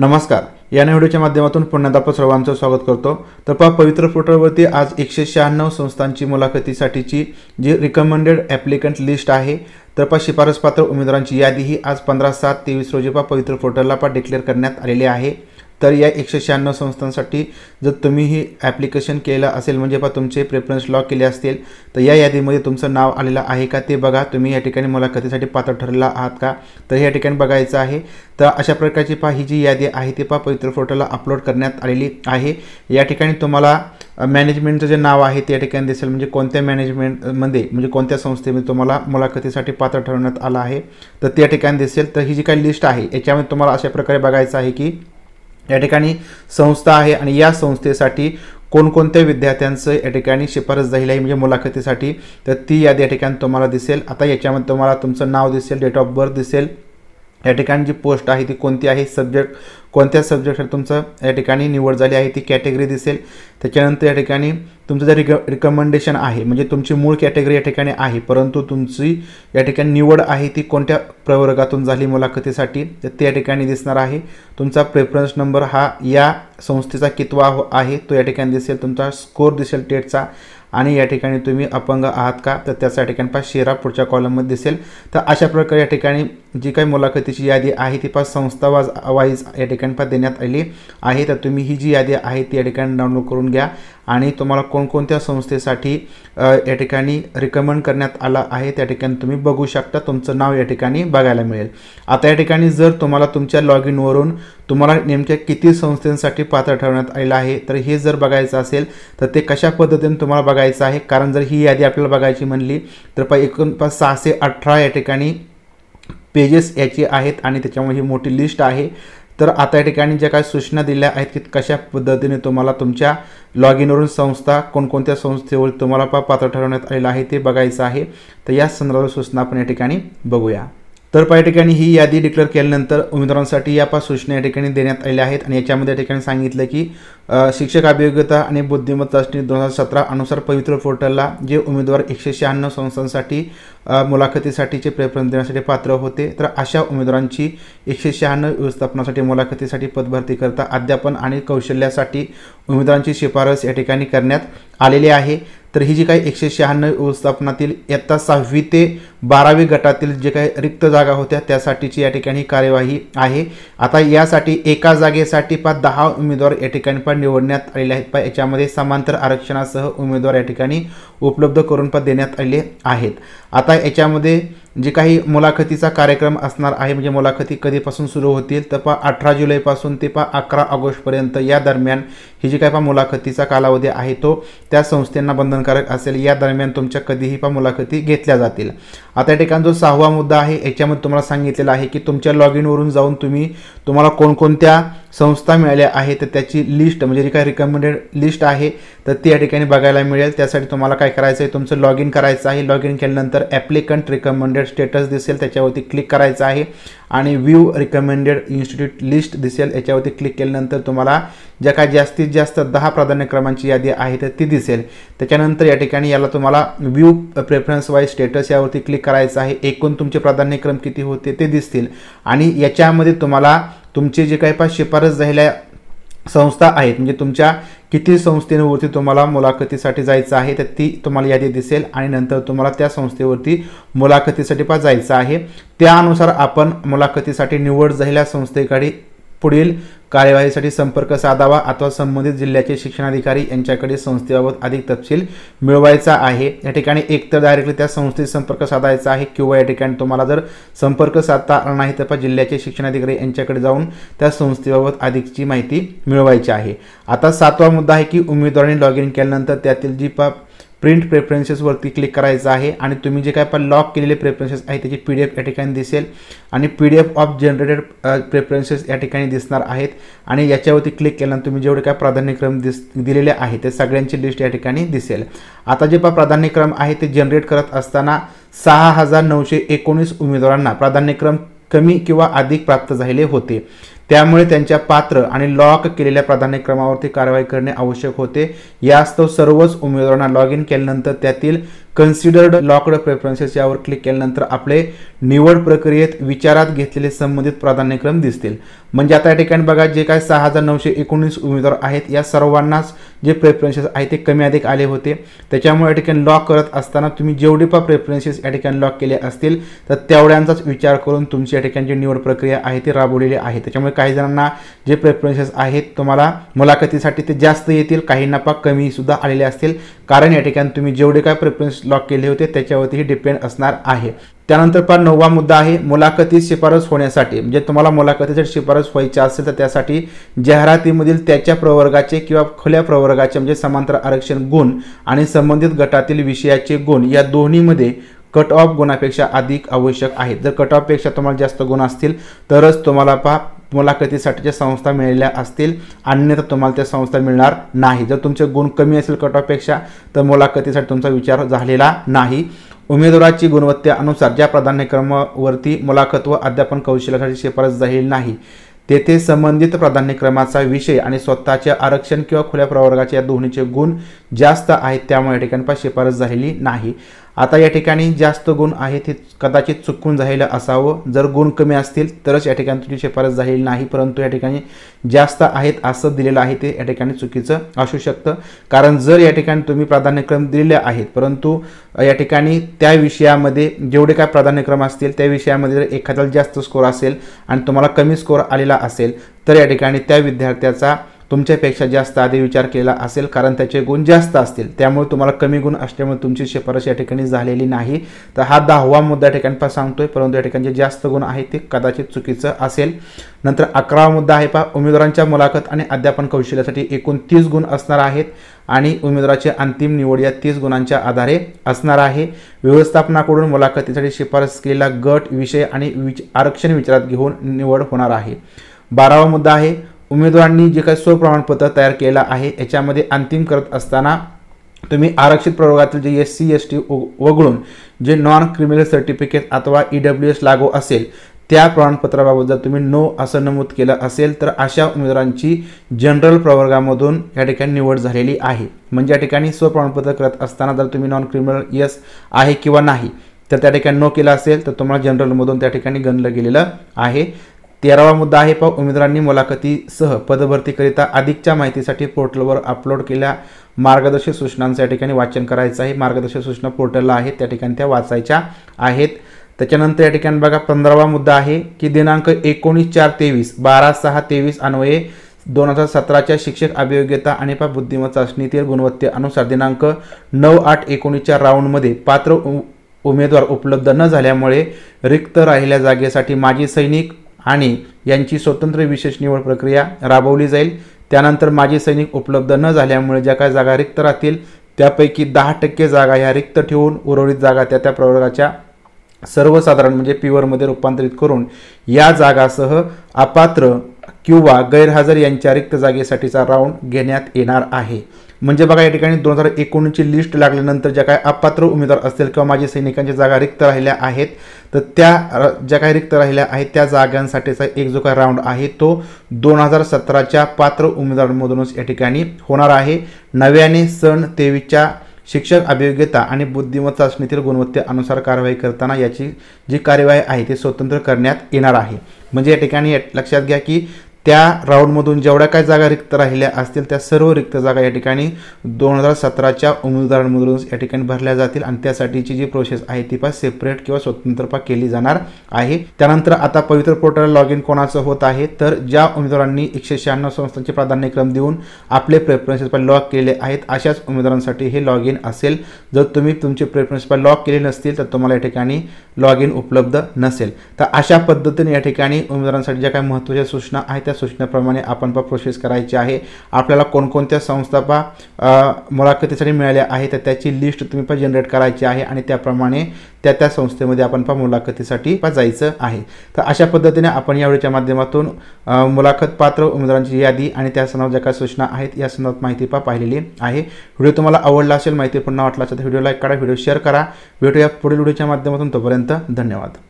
नमस्कार या व्हिडिओच्या माध्यमातून पुन्हा आपण सर्वांचं स्वागत करतो तर पहा पवित्र पोर्टलवरती आज एकशे शहाण्णव संस्थांची मुलाखतीसाठीची जी रिकमेंडेड ॲप्लिकंट लिस्ट आहे तर पहा शिफारसपात्र उमेदवारांची यादी ही आज पंधरा सात तेवीस रोजी पा पवित्र पोर्टलला पा डिक्लेअर करण्यात आलेली आहे तर या एकशे शहाण्णव संस्थांसाठी जर तुम्ही ही ॲप्लिकेशन केलं असेल म्हणजे पहा तुमचे प्रेफरन्स लॉ केले असतील तर या यादीमध्ये तुमचं नाव आलेलं आहे का ते बघा तुम्ही या ठिकाणी मुलाखतीसाठी पात्र ठरला आहात का तर या ठिकाणी बघायचं आहे तर अशा प्रकारची पहा ही जी यादी आहे ती पहा पवित्र फोटोला अपलोड करण्यात आलेली आहे या ठिकाणी तुम्हाला मॅनेजमेंटचं जे नाव आहे ते या ठिकाणी दिसेल म्हणजे कोणत्या मॅनेजमेंटमध्ये म्हणजे कोणत्या संस्थेमध्ये तुम्हाला मुलाखतीसाठी पात्र ठरवण्यात आलं आहे तर त्या ठिकाणी दिसेल तर ही जी काही लिस्ट आहे याच्यामध्ये तुम्हाला अशा प्रकारे बघायचं आहे की या ठिकाणी संस्था आहे आणि या संस्थेसाठी कोणकोणत्या विद्यार्थ्यांचं या ठिकाणी शिफारस झालेली आहे म्हणजे मुलाखतीसाठी तर ती यादी या ठिकाणी तुम्हाला दिसेल आता याच्यामध्ये तुम्हाला तुमचं नाव दिसेल डेट ऑफ बर्थ दिसेल या ठिकाणी जी पोस्ट आहे ती कोणती आहे सब्जेक्ट कोणत्या सब्जेक्टसाठी तुमचं या ठिकाणी निवड झाली आहे ती कॅटेगरी दिसेल त्याच्यानंतर या ठिकाणी तुमचं जे रिक रिकमेंडेशन आहे म्हणजे तुमची मूळ कॅटेगरी या ठिकाणी आहे परंतु तुमची या ठिकाणी निवड आहे ती कोणत्या प्रवर्गातून झाली मुलाखतीसाठी तर ते या ठिकाणी दिसणार आहे तुमचा प्रेफरन्स नंबर हा या संस्थेचा कितवा आहे तो या ठिकाणी दिसेल तुमचा स्कोर दिसेल टेटचा आणि या ठिकाणी तुम्ही अपंग आहात का तर त्याचा ठिकाणी पास शेरा पुढच्या कॉलममध्ये दिसेल तर अशा प्रकारे या ठिकाणी जी काही मुलाखतीची यादी आहे ती पास संस्था वाज वाईज या ठिकाणी पास देण्यात आली आहे तर तुम्ही ही जी यादी आहे ती या ठिकाणी डाउनलोड करून घ्या आणि तुम्हाला कोणकोणत्या संस्थेसाठी या ठिकाणी रिकमेंड करण्यात आला आहे त्या ठिकाणी तुम्ही बघू शकता तुमचं नाव या ठिकाणी बघायला मिळेल आता या ठिकाणी जर तुम्हाला तुमच्या लॉग इनवरून तुम्हाला नेमक्या किती संस्थेसाठी पात्र ठेवण्यात आलेलं आहे तर हे जर बघायचं असेल तर ते कशा पद्धतीने तुम्हाला बघायचं आहे कारण जर ही यादी आपल्याला बघायची म्हणली तर प एकूण पाच सहाशे अठरा या ठिकाणी पेजेस याची आहेत आणि त्याच्यामुळे ही मोठी लिस्ट आहे तर आता या ठिकाणी ज्या काही सूचना दिल्या आहेत की कशा पद्धतीने तुम्हाला तुमच्या लॉग इनवरून संस्था कोणकोणत्या संस्थेवर तुम्हाला पात्र ठरवण्यात आलेलं आहे ते बघायचं आहे तर या संदर्भात सूचना आपण या ठिकाणी बघूया तर या ठिकाणी ही यादी डिक्लेअर केल्यानंतर उमेदवारांसाठी या पाच सूचना या ठिकाणी देण्यात आल्या आहेत आणि याच्यामध्ये या ठिकाणी सांगितलं की शिक्षक अभियोग्यता आणि बुद्धिमत्ता चाचणी दोन हजार सतरा अनुसार पवित्र पोर्टलला जे उमेदवार एकशे शहाण्णव संस्थांसाठी मुलाखतीसाठीचे प्रेफरन्स देण्यासाठी पात्र होते तर अशा उमेदवारांची एकशे शहाण्णव व्यवस्थापनासाठी मुलाखतीसाठी पदभरती करता अध्यापन आणि कौशल्यासाठी उमेदवारांची शिफारस या ठिकाणी करण्यात आलेली आहे तर ही जी काही एकशे शहाण्णव व्यवस्थापनातील इयत्ता सहावी ते बारावी गटातील जे काही रिक्त जागा होत्या त्यासाठीची या ठिकाणी कार्यवाही आहे आता यासाठी एका जागेसाठी पा दहा उमेदवार या ठिकाणी पण निवडण्यात आलेले आहेत पा याच्यामध्ये समांतर आरक्षणासह उमेदवार या ठिकाणी उपलब्ध करून पण देण्यात आले आहेत आता याच्यामध्ये जे काही मुलाखतीचा कार्यक्रम असणार आहे म्हणजे मुलाखती कधीपासून सुरू होतील तर पा अठरा जुलैपासून ते पा अकरा ऑगस्टपर्यंत या दरम्यान ही जी काही पा मुलाखतीचा कालावधी आहे तो त्या संस्थेंना बंधनकारक असेल या दरम्यान तुमच्या कधीही पा मुलाखती घेतल्या जातील आता या ठिकाणी जो सहावा मुद्दा आहे याच्यामध्ये तुम्हाला सांगितलेला आहे की तुमच्या लॉग इनवरून जाऊन तुम्ही तुम्हाला कोणकोणत्या संस्था मिळाल्या आहे तर त्याची लिस्ट म्हणजे जी काही रिकमेंडेड लिस्ट आहे तर ती या ठिकाणी बघायला मिळेल त्यासाठी तुम्हाला काय करायचं आहे तुमचं लॉग इन करायचं आहे लॉग इन केल्यानंतर ॲप्लिकंट रिकमेंडेड स्टेटस दिसेल त्याच्यावरती क्लिक करायचं आहे आणि व्ह्यू रिकमेंडेड इन्स्टिट्यूट लिस्ट दिसेल याच्यावरती क्लिक केल्यानंतर तुम्हाला ज्या काय जास्तीत जास्त दहा प्राधान्यक्रमांची यादी आहे तर ती दिसेल त्याच्यानंतर या ठिकाणी याला तुम्हाला व्ह्यू प्रेफरन्स वाईज स्टेटस यावरती क्लिक करायचं आहे एकूण तुमचे प्राधान्यक्रम किती होते ते दिसतील आणि याच्यामध्ये तुम्हाला तुमचे जे काही पा शिफारस झालेल्या संस्था आहेत म्हणजे तुमच्या किती संस्थेवरती तुम्हाला मुलाखतीसाठी जायचं आहे तर ती तुम्हाला यादी दिसेल आणि नंतर तुम्हाला त्या संस्थेवरती मुलाखतीसाठी पण जायचं आहे त्यानुसार आपण मुलाखतीसाठी निवड झालेल्या संस्थेकडे पुढील कार्यवाहीसाठी संपर्क साधावा अथवा संबंधित जिल्ह्याचे शिक्षणाधिकारी यांच्याकडे संस्थेबाबत अधिक तपशील मिळवायचा आहे या ठिकाणी एकतर डायरेक्टली त्या संस्थेत संपर्क साधायचा आहे किंवा या ठिकाणी तुम्हाला जर संपर्क साधता आला नाही तर जिल्ह्याचे शिक्षणाधिकारी यांच्याकडे जाऊन त्या संस्थेबाबत अधिकची माहिती मिळवायची आहे आता सातवा मुद्दा आहे की उमेदवारांनी लॉग इन केल्यानंतर त्यातील जी पा प्रिंट प्रेफरन्सेसवरती क्लिक करायचं आहे आणि तुम्ही जे काय पण लॉक केलेले प्रेफरन्सेस आहे त्याची पी डी एफ या ठिकाणी दिसेल आणि P D F of generated preferences या ठिकाणी दिसणार आहेत आणि याच्यावरती क्लिक केल्यानंतर तुम्ही जेवढे काय प्राधान्यक्रम दिस दिलेले आहे ते सगळ्यांची लिस्ट या ठिकाणी दिसेल आता जे पण प्राधान्यक्रम आहे ते जनरेट करत असताना सहा हजार नऊशे एकोणीस उमेदवारांना प्राधान्यक्रम कमी किंवा अधिक प्राप्त झालेले होते त्यामुळे त्यांच्या पात्र आणि लॉक केलेल्या प्राधान्यक्रमावरती कारवाई करणे आवश्यक होते यास्तव सर्वच उमेदवारांना लॉग इन केल्यानंतर त्यातील कन्सिडर्ड लॉकड प्रेफरन्सेस यावर क्लिक केल्यानंतर आपले निवड प्रक्रियेत विचारात घेतलेले संबंधित प्राधान्यक्रम दिसतील म्हणजे आता या ठिकाणी बघा जे काय सहा हजार नऊशे एकोणीस उमेदवार आहेत या सर्वांनाच जे प्रेफरन्सेस आहेत ते कमी अधिक आले होते त्याच्यामुळे या ठिकाणी लॉक करत असताना तुम्ही जेवढे पण प्रेफरन्सेस या ठिकाणी लॉक केले असतील तर तेवढ्यांचाच विचार करून तुमची या ठिकाणची निवड प्रक्रिया आहे ती राबवलेली आहे त्याच्यामुळे काही जणांना जे प्रेफरन्सेस आहेत तुम्हाला मुलाखतीसाठी ते जास्त येतील काहींना पा कमीसुद्धा आलेले असतील कारण या ठिकाणी तुम्ही जेवढे काय प्रेफरन्स लॉक केले होते त्याच्यावरतीही डिपेंड असणार आहे त्यानंतर पण नववा मुद्दा आहे मुलाखतीत शिफारस होण्यासाठी म्हणजे तुम्हाला मुलाखतीसाठी शिफारस व्हायची असेल तर त्यासाठी जाहिरातीमधील त्याच्या प्रवर्गाचे किंवा खुल्या प्रवर्गाचे म्हणजे समांतर आरक्षण गुण आणि संबंधित गटातील विषयाचे गुण या दोन्हीमध्ये कट ऑफ गुणापेक्षा अधिक आवश्यक आहे जर कट ऑफपेक्षा तुम्हाला जास्त गुण असतील तरच तुम्हाला पहा मुलाखतीसाठीच्या संस्था मिळाल्या असतील अन्यथा तुम्हाला त्या संस्था मिळणार नाही जर तुमचे गुण कमी असेल कट तर मुलाखतीसाठी तुमचा विचार झालेला नाही उमेदवाराची अनुसार ज्या प्राधान्यक्रमावरती मुलाखत व अध्यापन कौशल्यासाठी शिफारस झाली नाही तेथे संबंधित प्राधान्यक्रमाचा विषय आणि स्वतःचे आरक्षण किंवा खुल्या प्रवर्गाच्या या दोन्हीचे गुण जास्त आहेत त्यामुळे या ठिकाणी शिफारस झालेली नाही आता या ठिकाणी जास्त गुण आहेत हे कदाचित चुकून झालेलं असावं जर गुण कमी असतील तरच या ठिकाणी तुझी शिफारस झालेली नाही परंतु या ठिकाणी जास्त आहेत असं दिलेलं आहे ते या ठिकाणी चुकीचं असू शकतं कारण जर या ठिकाणी तुम्ही प्राधान्यक्रम दिलेले आहेत परंतु या ठिकाणी त्या विषयामध्ये जेवढे काय प्राधान्यक्रम असतील त्या विषयामध्ये जर एखाद्याला जास्त स्कोर असेल आणि तुम्हाला कमी स्कोर आलेला असेल तर या ठिकाणी त्या विद्यार्थ्याचा तुमच्यापेक्षा जास्त आधी विचार केला असेल कारण त्याचे गुण जास्त असतील त्यामुळे तुम्हाला कमी गुण असल्यामुळे तुमची शिफारस या ठिकाणी झालेली नाही तर हा दहावा मुद्दा ठिकाणी पण सांगतोय परंतु या ठिकाणी जे जास्त गुण आहे ते कदाचित चुकीचं असेल नंतर अकरावा मुद्दा आहे पहा उमेदवारांच्या मुलाखत आणि अध्यापन कौशल्यासाठी एकूण तीस गुण असणार आहेत आणि उमेदवाराची अंतिम निवड या तीस गुणांच्या आधारे असणार आहे व्यवस्थापनाकडून मुलाखतीसाठी शिफारस केलेला गट विषय आणि विच आरक्षण विचारात घेऊन निवड होणार आहे बारावा मुद्दा आहे उमेदवारांनी जे काही स्वप्रमाणपत्र तयार केलं आहे याच्यामध्ये अंतिम करत असताना तुम्ही आरक्षित प्रवर्गातील जे एस सी एस टी वगळून जे नॉन क्रिमिनल सर्टिफिकेट अथवा ई डब्ल्यू एस लागू असेल त्या प्रमाणपत्राबाबत जर तुम्ही नो असं नमूद केलं असेल तर अशा उमेदवारांची जनरल प्रवर्गामधून या ठिकाणी निवड झालेली आहे म्हणजे या ठिकाणी स्वप्रमाणपत्र करत असताना जर तुम्ही नॉन क्रिमिनल यस आहे किंवा नाही तर त्या ठिकाणी नो केलं असेल तर तुम्हाला जनरलमधून त्या ठिकाणी गणलं गेलेलं आहे तेरावा मुद्दा आहे पाहू उमेदवारांनी मुलाखतीसह पदभरतीकरिता अधिकच्या माहितीसाठी पोर्टलवर अपलोड केल्या मार्गदर्शक सूचनांचं या ठिकाणी वाचन करायचं आहे मार्गदर्शक सूचना पोर्टलला आहेत त्या ठिकाणी त्या वाचायच्या आहेत त्याच्यानंतर या ठिकाणी बघा पंधरावा मुद्दा आहे की दिनांक एकोणीस चार तेवीस बारा सहा तेवीस अन्वये दोन हजार सतराच्या शिक्षक अभियोग्यता आणि पा बुद्धिमत्ता चाचणीतील अनुसार दिनांक नऊ आठ एकोणीसच्या राऊंडमध्ये पात्र उमेदवार उपलब्ध न झाल्यामुळे रिक्त राहिल्या जागेसाठी माजी सैनिक आणि यांची स्वतंत्र विशेष निवड प्रक्रिया राबवली जाईल त्यानंतर माजी सैनिक उपलब्ध न झाल्यामुळे ज्या काही जागा रिक्त राहतील त्यापैकी दहा टक्के जागा ह्या रिक्त ठेवून उर्वरित जागा त्या त्या प्रवर्गाच्या सर्वसाधारण म्हणजे पिवरमध्ये रूपांतरित करून या जागासह अपात्र किंवा गैरहजर यांच्या रिक्त जागेसाठीचा राऊंड घेण्यात येणार आहे म्हणजे बघा या ठिकाणी दोन हजार एकोणीसची लिस्ट लागल्यानंतर ज्या काय अपात्र उमेदवार असतील किंवा माझे सैनिकांच्या जागा रिक्त राहिल्या आहेत तर त्या ज्या काही रिक्त राहिल्या आहेत त्या जागांसाठीचा एक जो काय राऊंड आहे तो दोन हजार सतराच्या पात्र उमेदवारांमधूनच या ठिकाणी होणार आहे नव्याने सण तेवीसच्या शिक्षक अभियोग्यता आणि बुद्धिमत्ता चाचणीतील गुणवत्तेनुसार कारवाई करताना याची जी कार्यवाही आहे ती स्वतंत्र करण्यात येणार आहे म्हणजे या ठिकाणी लक्षात घ्या की त्या राऊंडमधून जेवढ्या काय जागा रिक्त राहिल्या असतील त्या सर्व रिक्त जागा या ठिकाणी दोन हजार सतराच्या उमेदवारांमधून या ठिकाणी भरल्या जातील आणि त्यासाठीची जी प्रोसेस आहे ती पण सेपरेट किंवा स्वतंत्रपा केली जाणार आहे त्यानंतर आता पवित्र पोर्टलला लॉग इन कोणाचं होत आहे तर ज्या उमेदवारांनी एकशे शहाण्णव संस्थांचे प्राधान्यक्रम देऊन आपले प्रेफरन्सेस पण लॉक केले आहेत अशाच उमेदवारांसाठी हे लॉग इन असेल जर तुम्ही तुमचे प्रेफरन्स पण लॉक केले नसतील तर तुम्हाला या ठिकाणी लॉग इन उपलब्ध नसेल तर अशा पद्धतीने या ठिकाणी उमेदवारांसाठी ज्या काही महत्त्वाच्या सूचना आहेत त्या सूचनाप्रमाणे आपण पण प्रोसेस करायची आहे आपल्याला कोणकोणत्या संस्था पा मुलाखतीसाठी मिळाल्या आहे तर त्याची लिस्ट तुम्ही पण जनरेट करायची आहे आणि त्याप्रमाणे त्या त्या संस्थेमध्ये आपण पा मुलाखतीसाठी पहा जायचं आहे तर अशा पद्धतीने आपण या यावेळीच्या माध्यमातून मुलाखत पात्र उमेदवारांची यादी आणि त्या संदर्भात ज्या काही सूचना आहेत या संदर्भात माहिती पा पाहिलेली आहे व्हिडिओ तुम्हाला आवडला असेल माहिती पुन्हा वाटला असेल तर व्हिडिओ लाईक करा व्हिडिओ शेअर करा भेटूया पुढील व्हिडिओच्या माध्यमातून तोपर्यंत धन्यवाद